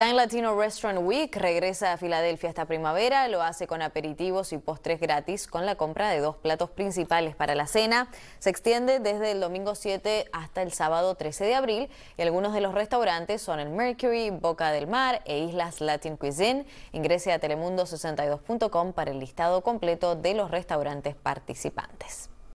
Time Latino Restaurant Week regresa a Filadelfia esta primavera, lo hace con aperitivos y postres gratis con la compra de dos platos principales para la cena. Se extiende desde el domingo 7 hasta el sábado 13 de abril y algunos de los restaurantes son el Mercury, Boca del Mar e Islas Latin Cuisine. Ingrese a telemundo62.com para el listado completo de los restaurantes participantes.